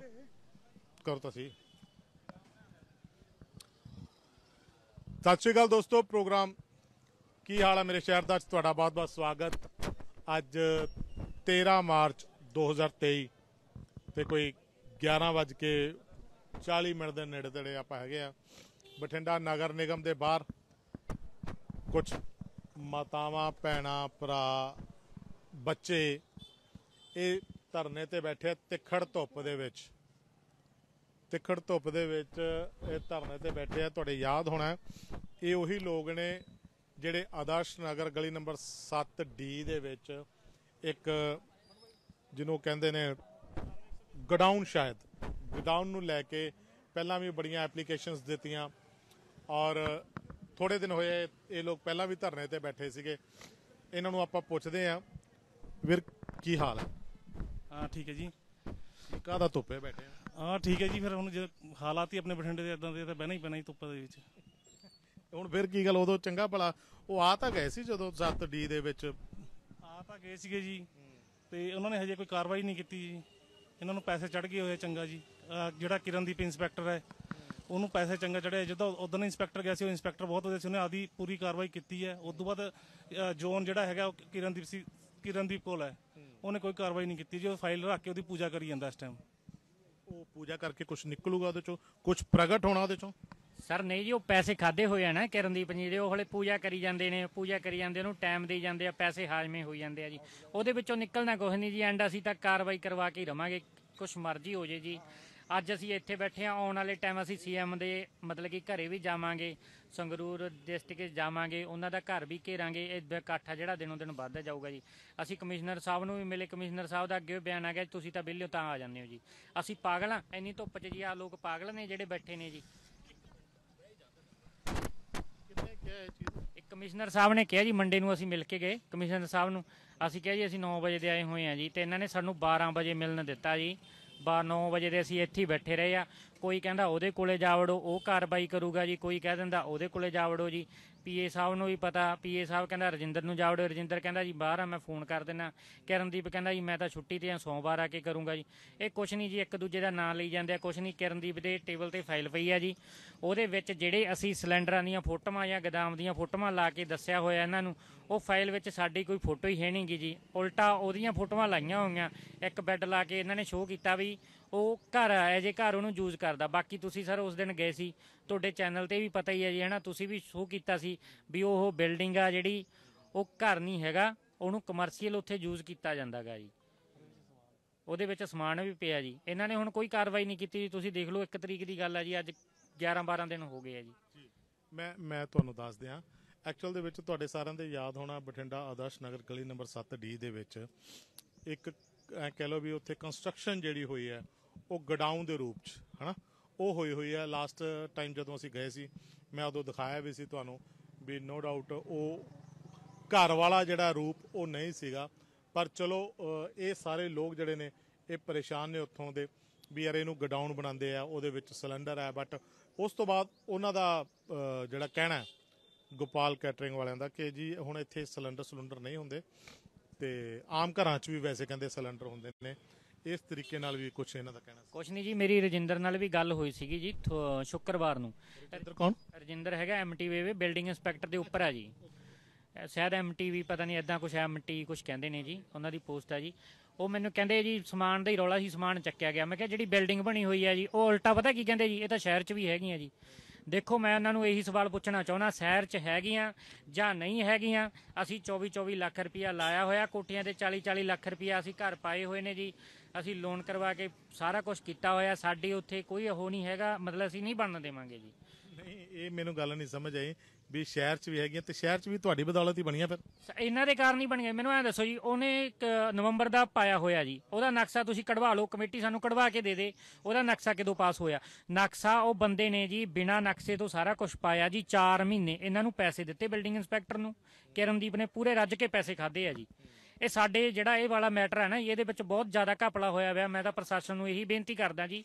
ਚਲੋ ਕਰੋ ਤਾਂ ਸਹੀ ਸਤਿ ਸ਼੍ਰੀ ਅਕਾਲ ਦੋਸਤੋ ਪ੍ਰੋਗਰਾਮ ਕੀ ਹਾਲ ਹੈ ਮੇਰੇ ਸ਼ਹਿਰ ਦਾ ਤੁਹਾਡਾ ਬਹੁਤ-ਬਹੁਤ ਸਵਾਗਤ ਅੱਜ 13 ਮਾਰਚ 2023 ਤੇ ਕੋਈ 11 ਵਜ ਕੇ 40 ਮਿੰਟ ਦੇ ਨੇੜੇ ਤੇੜੇ ਆਪਾਂ ਹੈਗੇ ਆ ਬਠਿੰਡਾ ਨਗਰ ਨਿਗਮ ਦੇ ਬਾਹਰ ਕੁਝ ਮਾਤਾਵਾਂ ਪੈਣਾ ਭਰਾ ਬੱਚੇ ਇਹ ਧਰਨੇ ਤੇ ਬੈਠੇ ਤਿੱਖੜ ਧੁੱਪ ਦੇ ਵਿੱਚ ਤਿੱਖੜ ਧੁੱਪ ਦੇ ਵਿੱਚ ਇਹ ਧਰਨੇ ਤੇ ਬੈਠੇ ਆ ਤੁਹਾਡੇ ਯਾਦ ਹੋਣਾ ਇਹ ਉਹੀ ਲੋਕ ਨੇ ਜਿਹੜੇ ਆਦਰਸ਼ ਨਗਰ ਗਲੀ ਨੰਬਰ 7D ਦੇ ਵਿੱਚ ਇੱਕ ਜਿਹਨੂੰ ਕਹਿੰਦੇ ਨੇ ਗਡਾਊਨ ਸ਼ਾਇਦ ਗਡਾਊਨ ਨੂੰ ਲੈ ਕੇ ਪਹਿਲਾਂ ਵੀ ਬੜੀਆਂ ਐਪਲੀਕੇਸ਼ਨਸ ਦਿੱਤੀਆਂ ਔਰ ਥੋੜੇ ਦਿਨ ਹੋਏ ਇਹ ਲੋਕ ਪਹਿਲਾਂ ਵੀ ਧਰਨੇ ਤੇ ਬੈਠੇ ਸੀਗੇ ਇਹਨਾਂ ਨੂੰ ਆਪਾਂ ਪੁੱਛਦੇ ਆਂ ਵੀਰ ਕੀ ਹਾਲ ਹੈ ਹਾਂ ਠੀਕ ਹੈ ਜੀ ਕਾਹ ਦਾ ਧੁੱਪੇ ਬੈਠੇ ਆ ਹਾਂ ਠੀਕ ਹੈ ਜੀ ਫਿਰ ਹੁਣ ਜੇ ਹਾਲਾਤ ਹੀ ਆਪਣੇ ਬਠਿੰਡੇ ਦੇ ਇਦਾਂ ਦੇ ਤਾਂ ਬਹਿਣਾ ਹੀ ਪੈਣਾ ਹੀ ਧੁੱਪ ਦੇ ਵਿੱਚ ਹੁਣ ਫਿਰ ਕੀ ਗੱਲ ਉਦੋਂ ਚੰਗਾ ਭਲਾ ਉਹ ਆ ਤਾਂ ਗਏ ਸੀ ਜਦੋਂ 7D ਦੇ ਵਿੱਚ ਆ ਤਾਂ ਗਏ ਸੀਗੇ ਜੀ ਤੇ ਉਹਨਾਂ ਨੇ ਹਜੇ ਕੋਈ ਕਾਰਵਾਈ ਨਹੀਂ ਕੀਤੀ ਜੀ ਇਹਨਾਂ ਨੂੰ ਪੈਸੇ ਚੜ ਗਏ ਹੋਏ ਚੰਗਾ ਜੀ ਜਿਹੜਾ ਕਿਰਨਦੀਪ ਇੰਸਪੈਕਟਰ ਹੈ ਉਹਨੂੰ ਪੈਸੇ ਚੰਗਾ ਚੜਿਆ ਜਦੋਂ ਉਦੋਂ ਇੰਸਪੈਕਟਰ ਗਿਆ ਸੀ ਉਹ ਇੰਸਪੈਕਟਰ ਬਹੁਤ ਵਧੀਆ ਸੀ ਉਹਨੇ ਆਦੀ ਪੂਰੀ ਕਾਰਵਾਈ ਕੀਤੀ ਹੈ ਉਸ ਤੋਂ ਬਾਅਦ ਜ਼ੋਨ ਜਿਹੜਾ ਹੈਗਾ ਉਹ ਕਿਰਨਦੀਪ ਸੀ ਕਿਰਨਦੀਪ ਕੋਲ ਹੈ ਉਹਨੇ ਕੋਈ ਕਾਰਵਾਈ ਨਹੀਂ ਕੀਤੀ ਜੀ ਉਹ ਫਾਈਲ ਰੱਖ ਕੇ ਉਹਦੀ ਪੂਜਾ ਕਰੀ ਜਾਂਦਾ ਇਸ ਟਾਈਮ ਉਹ ਪੂਜਾ ਕਰਕੇ ਕੁਝ ਨਿਕਲੂਗਾ ਉਹਦੇ ਚੋਂ ਕੁਝ ਪ੍ਰਗਟ ਹੋਣਾ ਉਹਦੇ ਚੋਂ ਸਰ ਨਹੀਂ ਜੀ ਉਹ ਪੈਸੇ ਖਾਦੇ ਹੋਏ ਆ ਨਾ ਕਿਰਨਦੀਪ ਜੀ ਦੇ ਉਹ ਹਲੇ ਪੂਜਾ ਕਰੀ ਜਾਂਦੇ ਨੇ ਪੂਜਾ ਕਰੀ ਜਾਂਦੇ ਉਹਨੂੰ ਟਾਈਮ ਦੇ ਜਾਂਦੇ ਆ ਪੈਸੇ ਹਾਜ਼ਮੇ ਹੋਈ ਜਾਂਦੇ ਆ ਜੀ ਉਹਦੇ ਵਿੱਚੋਂ ਨਿਕਲਣਾ ਕੁਝ ਨਹੀਂ ਜੀ ਐਂਡ ਅਸੀਂ ਤਾਂ ਕਾਰਵਾਈ ਕਰਵਾ ਕੇ ਹੀ ਰਵਾਂਗੇ ਕੁਝ ਮਰਜ਼ੀ ਹੋ ਜੇ ਜੀ ਅੱਜ ਅਸੀਂ ਇੱਥੇ ਬੈਠੇ ਆ ਆਉਣ ਵਾਲੇ ਟਾਈਮ ਅਸੀਂ ਸੀਐਮ ਦੇ ਮਤਲਬ ਕਿ ਘਰੇ ਵੀ ਜਾਵਾਂਗੇ ਸੰਗਰੂਰ ਡਿਸਟ੍ਰਿਕਟ ਜਾਵਾਂਗੇ ਉਹਨਾਂ ਦਾ ਘਰ ਵੀ ਘੇਰਾਂਗੇ ਇਹ ਇਕੱਠਾ ਜਿਹੜਾ ਦਿਨੋਂ ਦਿਨ ਵੱਧਦਾ ਜਾਊਗਾ ਜੀ ਅਸੀਂ ਕਮਿਸ਼ਨਰ ਸਾਹਿਬ ਨੂੰ ਵੀ ਮਿਲੇ ਕਮਿਸ਼ਨਰ ਸਾਹਿਬ ਦਾ ਅੱਗੇ ਬਿਆਨ ਆ ਗਿਆ ਤੁਸੀਂ ਤਾਂ ਬਿੱਲਿਓ ਤਾਂ ਆ ਜਾਂਦੇ ਹੋ ਜੀ ਅਸੀਂ ਪਾਗਲ ਆ ਇੰਨੀ ਧੁੱਪ 'ਚ ਜੀ ਆ ਲੋਕ ਪਾਗਲ ਨੇ ਜਿਹੜੇ ਬੈਠੇ ਨੇ ਜੀ ਇੱਕ ਕਮਿਸ਼ਨਰ ਸਾਹਿਬ ਨੇ ਕਿਹਾ ਜੀ ਮੰਡੇ ਨੂੰ ਅਸੀਂ ਮਿਲ ਕੇ ਗਏ ਕਮਿਸ਼ਨਰ ਸਾਹਿਬ ਨੂੰ ਅਸੀਂ ਕਿਹਾ ਜੀ ਅਸੀਂ 9 ਵਜੇ ਦੇ ਆਏ ਹੋਏ ਆ ਜੀ ਤੇ ਇਹਨਾਂ ਨੇ ਸਾਨੂੰ 12 ਵਜੇ ਮਿਲਣ ਦਿੱਤਾ ਜੀ ਬਾ 9 ਵਜੇ ਦੇ ਅਸੀਂ ਇੱਥੇ ਬੈਠੇ ਰਹੇ ਆ ਕੋਈ ਕਹਿੰਦਾ ਉਹਦੇ ਕੋਲੇ ਜਾ ਵੜੋ ਉਹ ਕਾਰਵਾਈ ਕਰੂਗਾ ਜੀ ਕੋਈ ਕਹਿ ਦਿੰਦਾ ਉਹਦੇ ਕੋਲੇ ਜਾ ਵੜੋ ਜੀ ਪੀਏ ਸਾਹਿਬ ਨੂੰ ਵੀ ਪਤਾ ਪੀਏ ਸਾਹਿਬ ਕਹਿੰਦਾ ਰਜਿੰਦਰ ਨੂੰ ਜਾਵੜੋ ਰਜਿੰਦਰ ਕਹਿੰਦਾ ਜੀ ਬਾਹਰ ਆ ਮੈਂ ਫੋਨ ਕਰ ਦਿੰਦਾ ਕਿਰਨਦੀਪ ਕਹਿੰਦਾ ਜੀ ਮੈਂ ਤਾਂ ਛੁੱਟੀ ਤੇ ਆ ਸੋਮਵਾਰ ਆ ਕੇ ਕਰੂੰਗਾ ਜੀ ਇਹ ਕੁਛ ਨਹੀਂ ਜੀ ਇੱਕ ਦੂਜੇ ਦਾ ਨਾਂ ਲਈ ਜਾਂਦੇ ਆ ਕੁਛ ਨਹੀਂ ਕਿਰਨਦੀਪ ਦੇ ਟੇਬਲ ਤੇ ਫਾਈਲ ਪਈ ਆ ਜੀ ਉਹਦੇ ਵਿੱਚ ਜਿਹੜੇ ਅਸੀਂ ਸਿਲੰਡਰਾਂ ਦੀਆਂ ਫੋਟੋਆਂ ਜਾਂ ਗਦਾਮ ਦੀਆਂ ਫੋਟੋਆਂ ਲਾ ਕੇ ਦੱਸਿਆ ਹੋਇਆ ਇਹਨਾਂ ਨੂੰ ਉਹ ਫਾਈਲ ਵਿੱਚ ਸਾਡੀ ਕੋਈ ਫੋਟੋ ਹੀ ਹੈ ਨਹੀਂਗੀ ਜੀ ਉਲਟਾ ਉਹਦੀਆਂ ਫੋਟੋਆਂ ਲਾਈਆਂ ਹੋਈਆਂ ਇੱਕ ਬੈੱਡ ਲਾ ਕੇ ਇਹਨਾਂ ਨੇ ਸ਼ੋਅ ਕੀਤਾ ਵੀ ਉਹ ਘਰ ਐਜ ਜੇ ਘਰ ਉਹਨੂੰ ਯੂਜ਼ ਕਰਦਾ ਬਾਕੀ ਤੁਸੀਂ ਸਰ ਉਸ ਦਿਨ ਗਏ ਸੀ ਤੁਹਾਡੇ ਚੈਨਲ ਤੇ ਵੀ ਪਤਾ ਹੀ ਹੈ ਜੀ ਹਨਾ ਤੁਸੀਂ ਵੀ ਸ਼ੋਅ ਕੀਤਾ ਸੀ ਵੀ ਉਹ ਬਿਲਡਿੰਗ ਆ ਜਿਹੜੀ ਉਹ ਘਰ ਨਹੀਂ ਹੈਗਾ ਉਹਨੂੰ ਕਮਰਸ਼ੀਅਲ ਉੱਥੇ ਯੂਜ਼ ਕੀਤਾ ਜਾਂਦਾਗਾ ਜੀ ਉਹਦੇ ਵਿੱਚ ਸਮਾਨ ਵੀ ਪਿਆ ਜੀ ਇਹਨਾਂ ਨੇ ਹੁਣ ਕੋਈ ਕਾਰਵਾਈ ਨਹੀਂ ਕੀਤੀ ਜੀ ਤੁਸੀਂ ਦੇਖ ਲਓ 1 ਤਰੀਕ ਦੀ ਗੱਲ ਆ ਜੀ ਅੱਜ 11 12 ਦਿਨ ਹੋ ਗਏ ਆ ਜੀ ਮੈਂ ਮੈਂ ਤੁਹਾਨੂੰ ਦੱਸ ਦਿਆਂ ਐਕਚੁਅਲ ਦੇ ਵਿੱਚ ਤੁਹਾਡੇ ਸਾਰਿਆਂ ਦੇ ਯਾਦ ਹੋਣਾ ਬਠਿੰਡਾ ਆਦਰਸ਼ ਨਗਰ ਗਲੀ ਨੰਬਰ 7 ਡੀ ਦੇ ਵਿੱਚ ਇੱਕ ਕਹਿ ਲਓ ਵੀ ਉੱਥੇ ਕੰਸਟਰਕਸ਼ਨ ਜਿਹੜੀ ਹੋਈ ਹੈ ਉਹ ਗਡਾਊਨ ਦੇ ਰੂਪ 'ਚ ਹਨਾ ਉਹ ਹੋਈ ਹੋਈ ਹੈ ਲਾਸਟ ਟਾਈਮ ਜਦੋਂ ਅਸੀਂ ਗਏ ਸੀ ਮੈਂ ਉਦੋਂ ਦਿਖਾਇਆ ਵੀ ਸੀ ਤੁਹਾਨੂੰ ਵੀ ਨੋ ਡਾਊਟ ਉਹ ਘਰ ਵਾਲਾ ਜਿਹੜਾ ਰੂਪ ਉਹ ਨਹੀਂ ਸੀਗਾ ਪਰ ਚਲੋ ਇਹ ਸਾਰੇ ਲੋਕ ਜਿਹੜੇ ਨੇ ਇਹ ਪਰੇਸ਼ਾਨ ਨੇ ਉੱਥੋਂ ਦੇ ਵੀ ਯਾਰ ਇਹਨੂੰ ਗਡਾਊਨ ਬਣਾਉਂਦੇ ਆ ਉਹਦੇ ਵਿੱਚ ਸਿਲੰਡਰ ਹੈ ਬਟ ਉਸ ਤੋਂ ਬਾਅਦ ਉਹਨਾਂ ਦਾ ਜਿਹੜਾ ਕਹਿਣਾ ਗੋਪਾਲ ਕੈਟਰਿੰਗ ਵਾਲਿਆਂ ਦਾ ਕਿ ਜੀ ਹੁਣ ਇੱਥੇ ਸਿਲੰਡਰ ਸਿਲੰਡਰ ਨਹੀਂ ਹੁੰਦੇ ਤੇ ਆਮ ਘਰਾਂ 'ਚ ਵੀ ਵੈਸੇ ਕਹਿੰਦੇ ਸਿਲੰਡਰ ਹੁੰਦੇ ਨੇ ਇਸ ਤਰੀਕੇ ਨਾਲ ਵੀ ਕੁਝ ਇਹਨਾਂ ਦਾ ਕਹਿਣਾ ਕੁਝ ਨਹੀਂ ਜੀ ਮੇਰੀ ਰਜਿੰਦਰ ਨਾਲ ਵੀ ਗੱਲ ਹੋਈ ਸੀਗੀ ਜੀ ਸ਼ੁੱਕਰਵਾਰ ਨੂੰ ਰਜਿੰਦਰ ਕੌਣ ਰਜਿੰਦਰ ਹੈਗਾ ਐਮਟੀਵੀ ਬਿਲਡਿੰਗ ਇੰਸਪੈਕਟਰ ਦੇ ਉੱਪਰ ਆ ਜੀ ਸ਼ਾਇਦ ਐਮਟੀਵੀ ਪਤਾ ਨਹੀਂ ਐਦਾਂ ਕੁਝ ਐਮਟੀ ਕੁਝ ਕਹਿੰਦੇ ਨੇ ਜੀ ਉਹਨਾਂ ਦੀ ਪੋਸਟ ਆ ਜੀ ਉਹ ਮੈਨੂੰ ਕਹਿੰਦੇ ਜੀ ਸਮਾਨ ਦਾ ਹੀ ਰੌਲਾ ਸੀ ਸਮਾਨ ਚੱਕਿਆ ਗਿਆ ਮੈਂ ਕਿਹਾ ਜਿਹੜੀ ਬਿਲਡਿੰਗ ਬਣੀ ਹੋਈ ਆ ਜੀ ਉਹ ਉਲਟਾ ਪਤਾ ਕੀ ਕਹਿੰਦੇ ਜੀ ਇਹ ਤਾਂ ਸ਼ਹਿਰ 'ਚ ਵੀ ਹੈਗੀਆਂ ਜੀ ਦੇਖੋ ਮੈਂ ਉਹਨਾਂ ਨੂੰ ਇਹੀ ਸਵਾਲ ਪੁੱਛਣਾ ਚਾਹੁੰਦਾ ਸ਼ਹਿਰ 'ਚ ਹੈਗੀਆਂ ਜਾਂ ਨਹੀਂ ਹੈਗੀਆਂ ਅਸੀਂ 24 24 ਲੱਖ ਰੁਪਇਆ ਲਾਇਆ ਹੋਇਆ ਕੋਠੀਆਂ ਤੇ 40 40 ਲੱਖ ਰੁਪਇਆ ਅਸੀਂ ਘਰ ਪਾਏ ਹੋਏ ਨੇ ਜੀ ਅਸੀਂ ਲੋਨ ਕਰਵਾ ਕੇ ਸਾਰਾ ਕੁਝ ਕੀਤਾ ਹੋਇਆ ਸਾਡੀ ਉੱਥੇ ਕੋਈ ਉਹ ਨਹੀਂ ਹੈਗਾ ਮਤਲਬ ਅਸੀਂ ਨਹੀਂ ਬਣਨ ਦੇਵਾਂਗੇ ਜੀ ਨਹੀਂ ਇਹ ਮੈਨੂੰ ਗੱਲ ਨਹੀਂ ਸਮਝ ਆਈ ਵੀ ਸ਼ਹਿਰ 'ਚ ਵੀ ਹੈਗੀਆਂ ਤੇ ਸ਼ਹਿਰ 'ਚ ਵੀ ਤੁਹਾਡੀ ਬਦੌਲਤ ਹੀ ਬਣੀਆਂ ਫਿਰ ਇਹਨਾਂ ਦੇ ਕਾਰਨ ਹੀ ਬਣੀਆਂ ਮੈਨੂੰ ਐਂ ਦੱਸੋ ਜੀ ਉਹਨੇ ਇੱਕ ਨਵੰਬਰ ਦਾ ਪਾਇਆ ਹੋਇਆ ਜੀ ਉਹਦਾ ਨਕਸ਼ਾ ਤੁਸੀਂ ਕਢਵਾ ਲਓ ਕਮੇਟੀ ਸਾਨੂੰ ਕਢਵਾ ਕੇ ਦੇ ਦੇ ਉਹਦਾ ਨਕਸ਼ਾ ਕਿਦੋਂ ਪਾਸ ਹੋਇਆ ਨਕਸ਼ਾ ਉਹ ਬੰਦੇ ਨੇ ਜੀ ਬਿਨਾਂ ਨਕਸ਼ੇ ਤੋਂ ਸਾਰਾ ਕੁਝ ਪਾਇਆ ਜੀ 4 ਮਹੀਨੇ ਇਹਨਾਂ ਨੂੰ ਪੈਸੇ ਦਿੱਤੇ ਬਿਲਡਿੰਗ ਇੰਸਪੈਕਟਰ ਨੂੰ ਕਿਰਨਦੀਪ ਨੇ ਪੂਰੇ ਰੱਜ ਕੇ ਪੈਸੇ ਖਾਦੇ ਆ ਜੀ ਇਹ ਸਾਡੇ ਜਿਹੜਾ ਇਹ ਵਾਲਾ ਮੈਟਰ ਹੈ ਨਾ ਇਹਦੇ ਵਿੱਚ ਬਹੁਤ ਜ਼ਿਆਦਾ ਘਪਲਾ ਹੋਇਆ ਹੋਇਆ ਮੈਂ ਤਾਂ ਪ੍ਰਸ਼ਾਸਨ ਨੂੰ ਇਹੀ ਬੇਨਤੀ ਕਰਦਾ ਜੀ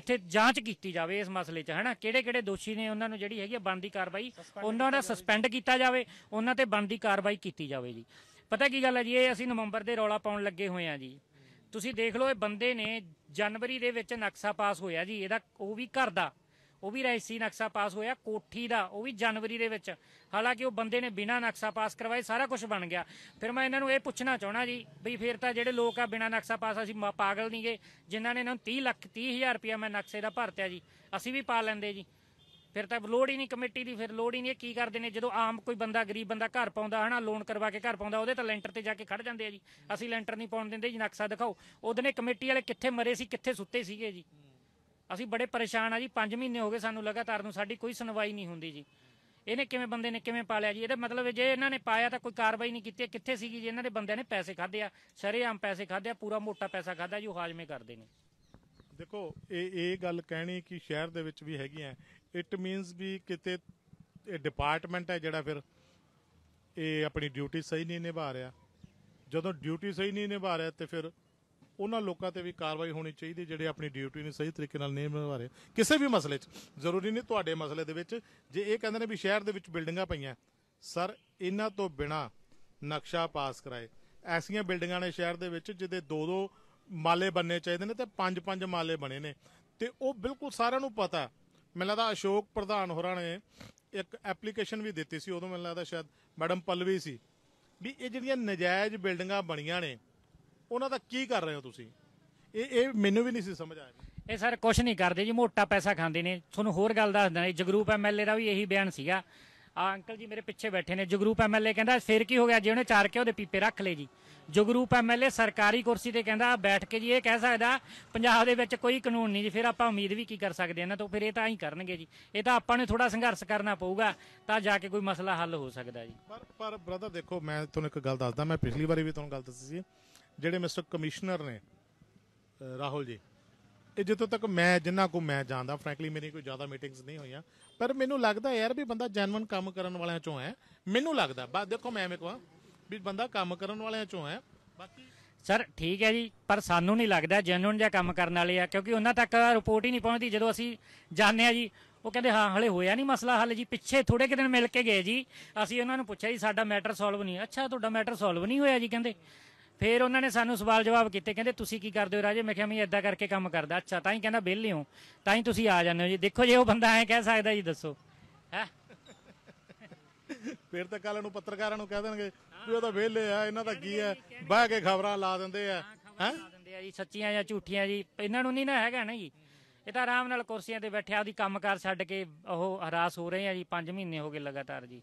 ਇੱਥੇ ਜਾਂਚ ਕੀਤੀ ਜਾਵੇ ਇਸ ਮਸਲੇ 'ਚ ਹਨਾ ਕਿਹੜੇ ਕਿਹੜੇ ਦੋਸ਼ੀ ਨੇ ਉਹਨਾਂ ਨੂੰ ਜਿਹੜੀ ਹੈਗੀ ਬੰਦੀ ਕਾਰਵਾਈ ਉਹਨਾਂ ਦਾ ਸਸਪੈਂਡ ਕੀਤਾ ਜਾਵੇ ਉਹਨਾਂ ਤੇ ਬੰਦੀ ਕਾਰਵਾਈ ਕੀਤੀ ਜਾਵੇ ਜੀ ਪਤਾ ਕੀ ਗੱਲ ਹੈ ਜੀ ਇਹ ਅਸੀਂ ਨਵੰਬਰ ਦੇ ਰੌਲਾ ਪਾਉਣ ਲੱਗੇ ਹੋਏ ਆ ਜੀ ਤੁਸੀਂ ਦੇਖ ਲਓ ਇਹ ਬੰਦੇ ਨੇ ਜਨਵਰੀ ਦੇ ਵਿੱਚ ਨਕਸ਼ਾ ਪਾਸ ਹੋਇਆ ਜੀ ਇਹਦਾ ਉਹ ਵੀ ਘਰ ਦਾ ਉਹ ਵੀ ਰਾਇਸੀ ਨਕਸ਼ਾ ਪਾਸ ਹੋਇਆ ਕੋਠੀ ਦਾ ਉਹ ਵੀ ਜਨਵਰੀ ਦੇ ਵਿੱਚ ਹਾਲਾਂਕਿ ਉਹ ਬੰਦੇ ਨੇ ਬਿਨਾ ਨਕਸ਼ਾ ਪਾਸ ਕਰਵਾਏ ਸਾਰਾ ਕੁਝ ਬਣ ਗਿਆ ਫਿਰ ਮੈਂ ਇਹਨਾਂ ਨੂੰ ਇਹ ਪੁੱਛਣਾ ਚਾਹਣਾ ਜੀ ਵੀ ਫਿਰ ਤਾਂ ਜਿਹੜੇ ਲੋਕ ਆ ਬਿਨਾ ਨਕਸ਼ਾ ਪਾਸ ਅਸੀਂ ਪਾਗਲ ਨਹੀਂਗੇ ਜਿਨ੍ਹਾਂ ਨੇ ਇਹਨਾਂ ਨੂੰ 30 ਲੱਖ 30000 ਰੁਪਏ ਮੈਂ ਨਕਸ਼ੇ ਦਾ ਭਰਤਿਆ ਜੀ ਅਸੀਂ ਵੀ ਪਾ ਲੈਂਦੇ ਜੀ ਫਿਰ ਤਾਂ ਲੋੜ ਹੀ ਨਹੀਂ ਕਮੇਟੀ ਦੀ ਫਿਰ ਲੋੜ ਹੀ ਨਹੀਂ ਕੀ ਕਰਦੇ ਨੇ ਜਦੋਂ ਆਮ ਕੋਈ ਬੰਦਾ ਗਰੀਬ ਬੰਦਾ ਘਰ ਪਾਉਂਦਾ ਹਨਾ ਲੋਨ ਕਰਵਾ ਕੇ ਘਰ ਪਾਉਂਦਾ ਉਹਦੇ ਤਾਂ ਲੈਂਟਰ ਤੇ ਜਾ ਕੇ ਖੜ ਜਾਂਦੇ ਆ ਜੀ ਅਸੀਂ ਲੈਂਟਰ ਨਹੀਂ ਪਾਉਣ ਦਿੰਦੇ ਜੀ ਨਕਸ਼ਾ ਦਿਖਾਓ ਉਹਦੇ ਨੇ ਕਮੇਟੀ ਵਾਲੇ ਕਿੱਥੇ ਮਰੇ ਸੀ ਕਿੱਥੇ ਸੁੱਤੇ ਸੀਗੇ ਜੀ ਅਸੀਂ ਬੜੇ ਪਰੇਸ਼ਾਨ ਆ ਜੀ 5 ਮਹੀਨੇ ਹੋ ਗਏ ਸਾਨੂੰ ਲਗਾਤਾਰ ਨੂੰ ਸਾਡੀ ਕੋਈ ਸੁਣਵਾਈ ਨਹੀਂ ਹੁੰਦੀ ਜੀ ਇਹਨੇ ਕਿਵੇਂ ਬੰਦੇ ਨੇ ਕਿਵੇਂ ਪਾਲਿਆ ਜੀ ਇਹਦਾ ਮਤਲਬ ਜੇ ਇਹਨਾਂ ਨੇ ਪਾਇਆ ਤਾਂ ਕੋਈ ਕਾਰਵਾਈ ਨਹੀਂ ਕੀਤੀ ਕਿੱਥੇ ਸੀਗੀ ਜੀ ਇਹਨਾਂ ਦੇ ਬੰਦਿਆਂ ਨੇ ਪੈਸੇ ਖਾਦੇ ਆ ਸ਼ਰੇਆਮ ਪੈਸੇ ਖਾਦੇ ਆ ਪੂਰਾ ਮੋਟਾ ਪੈਸਾ ਖਾਦਾ ਜੀ ਉਹ ਹਾਜ਼ਮੇ ਕਰਦੇ ਨੇ ਦੇਖੋ ਇਹ ਇਹ ਗੱਲ ਕਹਿਣੀ ਕਿ ਸ਼ਹਿਰ ਦੇ ਵਿੱਚ ਵੀ ਹੈਗੀਆਂ ਇਟ ਮੀਨਸ ਵੀ ਕਿਤੇ ਡਿਪਾਰਟਮੈਂਟ ਹੈ ਜਿਹੜਾ ਫਿਰ ਇਹ ਆਪਣੀ ਡਿਊਟੀ ਸਹੀ ਨਹੀਂ ਨਿਭਾ ਰਿਹਾ ਜਦੋਂ ਡਿਊਟੀ ਸਹੀ ਨਹੀਂ ਨਿਭਾ ਰਿਹਾ ਤੇ ਫਿਰ ਉਹਨਾਂ ਲੋਕਾਂ ਤੇ ਵੀ ਕਾਰਵਾਈ ਹੋਣੀ ਚਾਹੀਦੀ ਜਿਹੜੇ ਆਪਣੀ ਡਿਊਟੀ ਨੂੰ ਸਹੀ ਤਰੀਕੇ ਨਾਲ ਨਹੀਂ ਨਿਭਾ ਰਹੇ ਕਿਸੇ ਵੀ ਮਸਲੇ 'ਚ ਜ਼ਰੂਰੀ ਨਹੀਂ ਤੁਹਾਡੇ ਮਸਲੇ ਦੇ ਵਿੱਚ ਜੇ ਇਹ ਕਹਿੰਦੇ ਨੇ ਵੀ ਸ਼ਹਿਰ ਦੇ ਵਿੱਚ ਬਿਲਡਿੰਗਾਂ ਪਈਆਂ ਸਰ ਇਹਨਾਂ ਤੋਂ ਬਿਨਾ ਨਕਸ਼ਾ ਪਾਸ ਕਰਾਏ ਐਸੀਆਂ ਬਿਲਡਿੰਗਾਂ ਨੇ ਸ਼ਹਿਰ ਦੇ ਵਿੱਚ ਜਿਹਦੇ ਦੋ ਦੋ ਮਾਲੇ ਬਣਨੇ ਚਾਹੀਦੇ ਨੇ ਤੇ ਪੰਜ ਪੰਜ ਮਾਲੇ ਬਣੇ ਨੇ ਤੇ ਉਹ ਬਿਲਕੁਲ ਸਾਰਿਆਂ ਨੂੰ ਪਤਾ ਮੈਨੂੰ ਲੱਗਦਾ ਅਸ਼ੋਕ ਪ੍ਰਧਾਨ ਹੋਰਾਂ ਨੇ ਇੱਕ ਐਪਲੀਕੇਸ਼ਨ ਵੀ ਦਿੱਤੀ ਸੀ ਉਦੋਂ ਮੈਨੂੰ ਲੱਗਦਾ ਸ਼ਾਇਦ ਮੈਡਮ ਪਲਵੀ ਸੀ ਵੀ ਇਹ ਜਿਹੜੀਆਂ ਨਜਾਇਜ਼ ਬਿਲਡਿੰਗਾਂ ਬਣੀਆਂ ਨੇ ਉਹਨਾਂ ਦਾ ਕੀ ਕਰ ਰਹੇ ਹੋ ਤੁਸੀਂ ਇਹ ਇਹ ਮੈਨੂੰ ਵੀ ਨਹੀਂ ਸੀ ਸਮਝ ਆਇਆ ਇਹ ਸਰ ਕੁਝ ਨਹੀਂ ਕਰਦੇ ਜੀ ਮੋਟਾ ਪੈਸਾ ਖਾਂਦੇ ਨੇ ਤੁਹਾਨੂੰ ਹੋਰ ਗੱਲ ਦੱਸ ਦਿੰਦਾ ਜਗਰੂਪ ਐਮਐਲਏ ਦਾ ਵੀ ਇਹੀ ਬਿਆਨ ਸੀਗਾ ਆ ਅੰਕਲ ਜੀ ਮੇਰੇ ਪਿੱਛੇ ਬੈਠੇ ਨੇ ਜਗਰੂਪ ਐਮਐਲਏ ਕਹਿੰਦਾ ਫੇਰ ਕੀ ਹੋ ਗਿਆ ਜੇ ਉਹਨੇ ਚਾਰ ਕੇ ਉਹਦੇ ਪੀਪੇ ਰੱਖ ਲਏ ਜੀ ਜਗਰੂਪ ਐਮਐਲਏ ਸਰਕਾਰੀ ਕੁਰਸੀ ਤੇ ਕਹਿੰਦਾ ਬੈਠ ਕੇ ਜੀ ਇਹ ਕਹਿ ਸਕਦਾ ਪੰਜਾਬ ਦੇ ਵਿੱਚ ਕੋਈ ਕਾਨੂੰਨ ਨਹੀਂ ਜੀ ਫਿਰ ਆਪਾਂ ਉਮੀਦ ਵੀ ਕੀ ਕਰ ਸਕਦੇ ਨਾ ਤਾਂ ਫਿਰ ਇਹ ਤਾਂ ਹੀ ਕਰਨਗੇ ਜੀ ਇਹ ਤਾਂ ਆਪਾਂ ਨੂੰ ਥੋੜਾ ਸੰਘਰਸ਼ ਕਰਨਾ ਪਊਗਾ ਤਾਂ ਜਾ ਕੇ ਕੋਈ ਮਸਲਾ ਹੱਲ ਹੋ ਸਕਦਾ ਜੀ ਪਰ ਪਰ ਬ੍ਰਦਰ ਦੇਖੋ ਮੈਂ ਤੁਹਾਨੂੰ ਇੱਕ ਗੱਲ ਦੱਸਦਾ ਮੈਂ ਪਿਛਲੀ ਵਾਰੀ ਵੀ ਤੁਹਾਨੂੰ ਗੱਲ ਦੱਸੀ ਸੀ ਜਿਹੜੇ ਮਿਸਟਰ ਕਮਿਸ਼ਨਰ ਨੇ ਰਾਹੁਲ ਜੀ ਇਹ ਜਿੱਥੋਂ ਤੱਕ ਮੈਂ ਜਿੰਨਾ ਕੋ ਮੈਂ ਜਾਣਦਾ ਫ੍ਰੈਂਕਲੀ ਮੇਰੀ ਕੋਈ ਜ਼ਿਆਦਾ ਮੀਟਿੰਗਸ ਨਹੀਂ ਹੋਈਆਂ ਪਰ ਮੈਨੂੰ ਲੱਗਦਾ ਯਾਰ ਵੀ ਬੰਦਾ ਜੈਨੂਨ ਕੰਮ ਕਰਨ ਵਾਲਿਆਂ ਚੋਂ ਹੈ ਮੈਨੂੰ ਲੱਗਦਾ ਬਾ ਦੇਖੋ ਮੈਂ ਮੇ ਕਹਾਂ ਵੀ ਬੰਦਾ ਕੰਮ ਕਰਨ ਵਾਲਿਆਂ ਚੋਂ ਹੈ ਬਾਕੀ ਸਰ ਠੀਕ ਹੈ ਜੀ ਪਰ ਸਾਨੂੰ ਨਹੀਂ ਲੱਗਦਾ ਜੈਨੂਨ ਜਾਂ ਕੰਮ ਕਰਨ ਵਾਲੇ ਆ ਕਿਉਂਕਿ ਉਹਨਾਂ ਤੱਕ ਰਿਪੋਰਟ ਹੀ ਨਹੀਂ ਪਹੁੰਚਦੀ ਜਦੋਂ ਅਸੀਂ ਜਾਣਦੇ ਆ ਜੀ ਉਹ ਕਹਿੰਦੇ ਹਾਂ ਹਲੇ ਹੋਇਆ ਨਹੀਂ ਮਸਲਾ ਹਲੇ ਜੀ ਪਿੱਛੇ ਥੋੜੇ ਕਿ ਦਿਨ ਮਿਲ ਕੇ ਗਏ ਜੀ ਅਸੀਂ ਉਹਨਾਂ ਨੂੰ ਪੁੱਛਿਆ ਜੀ ਸਾਡਾ ਮੈਟਰ ਸੋਲਵ ਨਹੀਂ ਅੱਛਾ ਤੁਹਾਡਾ ਮੈਟਰ ਸੋਲਵ ਨਹੀਂ ਹੋਇਆ ਜੀ ਕਹਿੰਦੇ ਫਿਰ ਉਹਨਾਂ ਨੇ ਸਾਨੂੰ ਸਵਾਲ ਜਵਾਬ ਕੀਤੇ ਕਹਿੰਦੇ ਤੁਸੀਂ ਕੀ ਕਰਦੇ ਹੋ ਰਾਜੇ ਮੈਂ ਕਿਹਾ ਮੈਂ ਇਦਾਂ ਕਰਕੇ ਕੰਮ ਕਰਦਾ ਅੱਛਾ ਤਾਂ ਹੀ ਕਹਿੰਦਾ ਬਿੱਲ ਹੋ ਤਾਂ ਹੀ ਤੁਸੀਂ ਆ ਜਾਂਦੇ ਹੋ ਜੀ ਦੇਖੋ ਜੇ ਉਹ ਬੰਦਾ ਐ ਕਹਿ ਸਕਦਾ ਜੀ ਦੱਸੋ ਹੈ ਫਿਰ ਤਾਂ ਕੱਲ ਨੂੰ ਪੱਤਰਕਾਰਾਂ ਨੂੰ ਕਹਿ ਦੇਣਗੇ ਵੀ ਉਹ ਤਾਂ ਵਿਹਲੇ ਆ ਇਹਨਾਂ ਦਾ ਕੀ ਹੈ ਬਹਿ ਕੇ ਖਬਰਾਂ ਲਾ ਦਿੰਦੇ ਆ ਹੈ ਦਿੰਦੇ ਆ ਜੀ ਸੱਚੀਆਂ ਜਾਂ ਝੂਠੀਆਂ ਜੀ ਇਹਨਾਂ ਨੂੰ ਨਹੀਂ ਨਾ ਹੈਗਾ ਨਾ ਜੀ ਇਹ ਤਾਂ ਆਰਾਮ ਨਾਲ ਕੁਰਸੀਆਂ ਤੇ ਬੈਠਿਆ ਉਹਦੀ ਕੰਮਕਾਰ ਛੱਡ ਕੇ ਉਹ ਹਰਾਸ ਹੋ ਰਹੇ ਆ ਜੀ 5 ਮਹੀਨੇ ਹੋ ਗਏ ਲਗਾਤਾਰ ਜੀ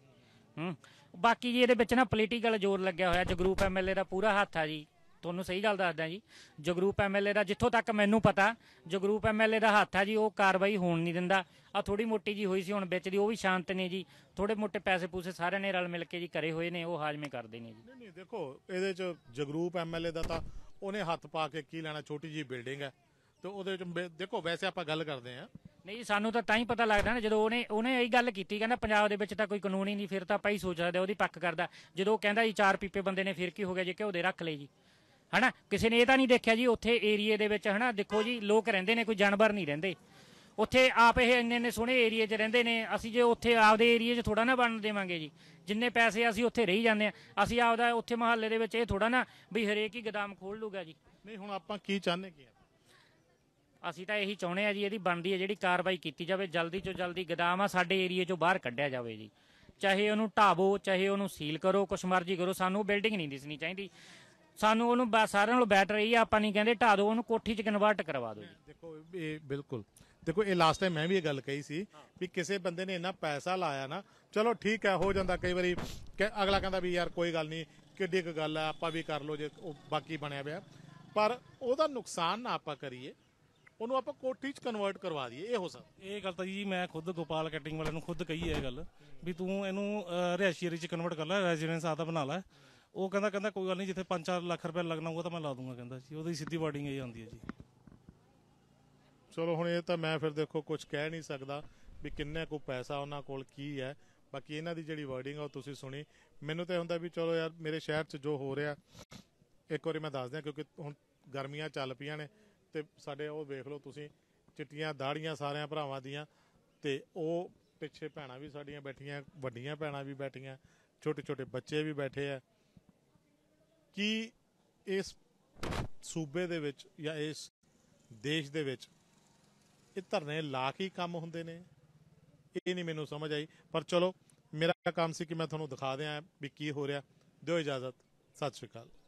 ਹੂੰ ਬਾਕੀ ਜੀ ਇਹਦੇ ਵਿੱਚ ਨਾ ਪੋਲੀਟੀਕਲ ਜ਼ੋਰ ਲੱਗਿਆ ਹੋਇਆ ਜਗਰੂਪ ਐਮਐਲਏ ਦਾ ਪੂਰਾ ਹੱਥ ਆ ਜੀ ਤੁਹਾਨੂੰ ਸਹੀ ਗੱਲ ਦੱਸਦਾ ਜੀ ਜਗਰੂਪ ਐਮਐਲਏ ਦਾ ਜਿੱਥੋਂ ਤੱਕ ਮੈਨੂੰ ਪਤਾ ਜਗਰੂਪ ਐਮਐਲਏ ਦਾ ਹੱਥ ਆ ਜੀ ਉਹ ਕਾਰਵਾਈ ਹੋਣ ਨਹੀਂ ਦਿੰਦਾ ਆ ਥੋੜੀ ਮੋਟੀ ਜੀ ਹੋਈ ਸੀ ਹੁਣ ਵਿੱਚ ਦੀ ਉਹ ਵੀ ਸ਼ਾਂਤ ਨੇ ਜੀ ਥੋੜੇ ਮੋਟੇ ਪੈਸੇ ਪੂਸੇ ਸਾਰਿਆਂ ਨੇ ਰਲ ਮਿਲ ਕੇ ਜੀ ਕਰੇ ਹੋਏ ਨੇ ਉਹ ਹਾਜ਼ਮੇ ਕਰਦੇ ਨੇ ਜੀ ਨਹੀਂ ਨਹੀਂ ਦੇਖੋ ਇਹਦੇ ਚ ਜਗਰੂਪ ਐਮਐਲਏ ਦਾ ਤਾਂ ਉਹਨੇ ਹੱਥ ਪਾ ਕੇ ਕੀ ਲੈਣਾ ਛੋਟੀ ਜੀ ਬਿਲਡਿੰਗ ਹੈ ਤੇ ਉਹਦੇ ਚ ਦੇਖੋ ਵੈਸੇ ਆਪਾਂ ਗੱਲ ਕਰਦੇ ਆਂ ਨਹੀਂ ਸਾਨੂੰ ਤਾਂ ਤਾਂ ਹੀ ਪਤਾ ਲੱਗਦਾ ਨਾ ਜਦੋਂ ਉਹਨੇ ਉਹਨੇ ਇਹ ਗੱਲ ਕੀਤੀ ਕਹਿੰਦਾ ਪੰਜਾਬ ਦੇ ਵਿੱਚ ਤਾਂ ਕੋਈ ਕਾਨੂੰਨ ਹੀ ਨਹੀਂ ਫਿਰ ਤਾਂ ਆਪਾਂ ਸੋਚ ਸਕਦੇ ਉਹਦੀ ਪੱਕ ਕਰਦਾ ਜਦੋਂ ਉਹ ਕਹਿੰਦਾ ਜੀ ਚਾਰ ਪੀਪੇ ਬੰਦੇ ਨੇ ਫਿਰ ਕੀ ਹੋ ਗਿਆ ਜੇ ਘਿਓ ਦੇ ਰੱਖ ਲਏ ਜੀ ਹਨਾ ਕਿਸੇ ਨੇ ਇਹ ਤਾਂ ਨਹੀਂ ਦੇਖਿਆ ਜੀ ਉੱਥੇ ਏਰੀਏ ਦੇ ਵਿੱਚ ਹਨਾ ਦੇਖੋ ਜੀ ਲੋਕ ਰਹਿੰਦੇ ਨੇ ਕੋਈ ਜਾਨਵਰ ਨਹੀਂ ਰਹਿੰਦੇ ਉੱਥੇ ਆਪ ਇਹ ਇੰਨੇ ਨੇ ਸੋਹਣੇ ਏਰੀਏ 'ਚ ਰਹਿੰਦੇ ਨੇ ਅਸੀਂ ਜੇ ਉੱਥੇ ਆਪਦੇ ਏਰੀਏ 'ਚ ਥੋੜਾ ਨਾ ਬਣ ਦੇਵਾਂਗੇ ਜੀ ਜਿੰਨੇ ਪੈਸੇ ਅਸੀਂ ਉੱਥੇ ਰਹੀ ਜਾਂਦੇ ਆ ਅਸੀਂ ਆਪਦਾ ਉੱਥੇ ਮਹੱਲੇ ਦੇ ਵਿੱਚ ਇਹ ਥੋੜਾ ਨਾ ਵੀ ਹਰੇਕ ਹੀ ਗਦਾਮ ਖੋਲ ਲੂਗਾ ਜੀ ਨਹੀਂ ਹੁਣ ਆਪਾਂ ਕੀ ਚਾਹਨੇ ਕੀ ਅਸੀਂ ਤਾਂ ਇਹੀ ਚਾਹੁੰਦੇ ਆ ਜੀ ਇਹਦੀ ਬਣਦੀ ਹੈ ਜਿਹੜੀ ਕਾਰਵਾਈ ਕੀਤੀ ਜਾਵੇ ਜਲਦੀ ਤੋਂ ਜਲਦੀ ਗਦਾਮ ਆ ਸਾਡੇ ਏਰੀਏ ਚੋਂ ਬਾਹਰ ਕੱਢਿਆ ਜਾਵੇ ਜੀ ਚਾਹੇ ਉਹਨੂੰ ਢਾਵੋ ਚਾਹੇ ਉਹਨੂੰ ਸੀਲ ਕਰੋ ਕੁਛ ਮਰਜ਼ੀ ਕਰੋ ਸਾਨੂੰ ਬਿਲਡਿੰਗ ਨਹੀਂ ਦਿਸਣੀ ਚਾਹੀਦੀ ਸਾਨੂੰ ਉਹਨੂੰ ਸਾਰਿਆਂ ਨਾਲੋਂ ਬੈਟਰ ਇਹ ਆਪਾਂ ਨਹੀਂ ਕਹਿੰਦੇ ਢਾ ਦਿਓ ਉਹਨੂੰ ਕੋਠੀ 'ਚ ਕਨਵਰਟ ਕਰਵਾ ਦਿਓ ਜੀ ਦੇਖੋ ਇਹ ਬਿਲਕੁਲ ਦੇਖੋ ਇਹ ਲਾਸਟ ਟਾਈਮ ਮੈਂ ਵੀ ਇਹ ਗੱਲ ਕਹੀ ਸੀ ਵੀ ਕਿਸੇ ਬੰਦੇ ਨੇ ਇੰਨਾ ਪੈਸਾ ਲਾਇਆ ਨਾ ਚਲੋ ਠੀਕ ਹੈ ਹੋ ਜਾਂਦਾ ਕਈ ਵਾਰੀ ਕਿ ਅਗਲਾ ਕਹਿੰਦਾ ਵੀ ਯਾਰ ਕੋਈ ਗੱਲ ਨਹੀਂ ਕਿੱਡੀ ਕੁ ਗੱਲ ਆ ਆਪਾਂ ਵੀ ਕਰ ਲਓ ਜੇ ਉਹ ਬਾਕੀ ਬਣਿਆ ਪਿਆ ਪਰ ਉਹਦਾ ਨੁਕਸਾਨ ਨਾ ਆਪਾਂ ਕਰੀਏ ਉਹਨੂੰ ਆਪਾਂ ਕੋਠੀ 'ਚ ਕਨਵਰਟ ਕਰਵਾ ਦਈਏ ਇਹ ਹੋ ਸਕਦਾ ਇਹ ਗੱਲ ਤਾਂ ਜੀ ਮੈਂ ਖੁਦ ਗੋਪਾਲ ਕਟਿੰਗ ਵਾਲਿਆਂ ਨੂੰ ਖੁਦ ਕਹੀ ਹੈ ਇਹ ਗੱਲ ਵੀ ਤੂੰ ਇਹਨੂੰ ਰਿਹਾਇਸ਼ੀ ਏਰੀਆ 'ਚ ਕਨਵਰਟ ਕਰ ਲੈ ਰੈਜ਼ੀਡੈਂਸ ਆਦਾ ਬਣਾ ਲੈ ਉਹ ਕਹਿੰਦਾ ਕਹਿੰਦਾ ਕੋਈ ਗੱਲ ਨਹੀਂ ਜਿੱਥੇ 5-4 ਲੱਖ ਰੁਪਏ ਲੱਗਣਾ ਹੋਊਗਾ ਤਾਂ ਮੈਂ ਲਾ ਦੂੰਗਾ ਕਹਿੰਦਾ ਜੀ ਉਹਦੀ ਸਿੱਧੀ ਵਾਰਡਿੰਗ ਹੀ ਆਉਂਦੀ ਹੈ ਜੀ ਚਲੋ ਹੁਣ ਇਹ ਤਾਂ ਮੈਂ ਫਿਰ ਦੇਖੋ ਕੁਝ ਕਹਿ ਨਹੀਂ ਸਕਦਾ ਵੀ ਕਿੰਨੇ ਕੋ ਪੈਸਾ ਉਹਨਾਂ ਕੋਲ ਕੀ ਹੈ ਬਾਕੀ ਇਹਨਾਂ ਦੀ ਜਿਹੜੀ ਵਰਡਿੰਗ ਆ ਉਹ ਤੁਸੀਂ ਸੁਣੀ ਮੈਨੂੰ ਤਾਂ ਹੁੰਦਾ ਵੀ ਚਲੋ ਯਾਰ ਮੇਰੇ ਸ਼ਹਿਰ 'ਚ ਜੋ ਹੋ ਰਿਹਾ ਇੱਕ ਵਾਰੀ ਮੈਂ ਦੱਸ ਦਿਆਂ ਕਿਉਂਕਿ ਹੁਣ ਗਰਮੀਆਂ ਚੱਲ ਪਈਆਂ ਨੇ ਤੇ ਸਾਡੇ ਉਹ ਵੇਖ ਲਓ ਤੁਸੀਂ ਚਿੱਟੀਆਂ ਦਾੜੀਆਂ ਸਾਰਿਆਂ ਭਰਾਵਾਂ ਦੀਆਂ ਤੇ ਉਹ ਪਿੱਛੇ ਭੈਣਾਂ ਵੀ ਸਾਡੀਆਂ ਬੈਠੀਆਂ ਵੱਡੀਆਂ ਭੈਣਾਂ ਵੀ ਬੈਠੀਆਂ ਛੋਟੇ ਛੋਟੇ ਬੱਚੇ ਵੀ ਬੈਠੇ ਆ ਕਿ ਇਸ ਸੂਬੇ ਦੇ ਵਿੱਚ ਜਾਂ ਇਸ ਦੇਸ਼ ਦੇ ਵਿੱਚ ਇਹ ਧਰਨੇ ਲਾ ਕੇ ਕੰਮ ਹੁੰਦੇ ਨੇ ਇਹ ਨਹੀਂ ਮੈਨੂੰ ਸਮਝ ਆਈ ਪਰ ਚਲੋ ਮੇਰਾ ਕੰਮ ਸੀ ਕਿ ਮੈਂ ਤੁਹਾਨੂੰ ਦਿਖਾ ਦਿਆਂ ਵੀ ਕੀ ਹੋ ਰਿਹਾ ਦਿਓ ਇਜਾਜ਼ਤ ਸਤਿ ਸ਼੍ਰੀ ਅਕਾਲ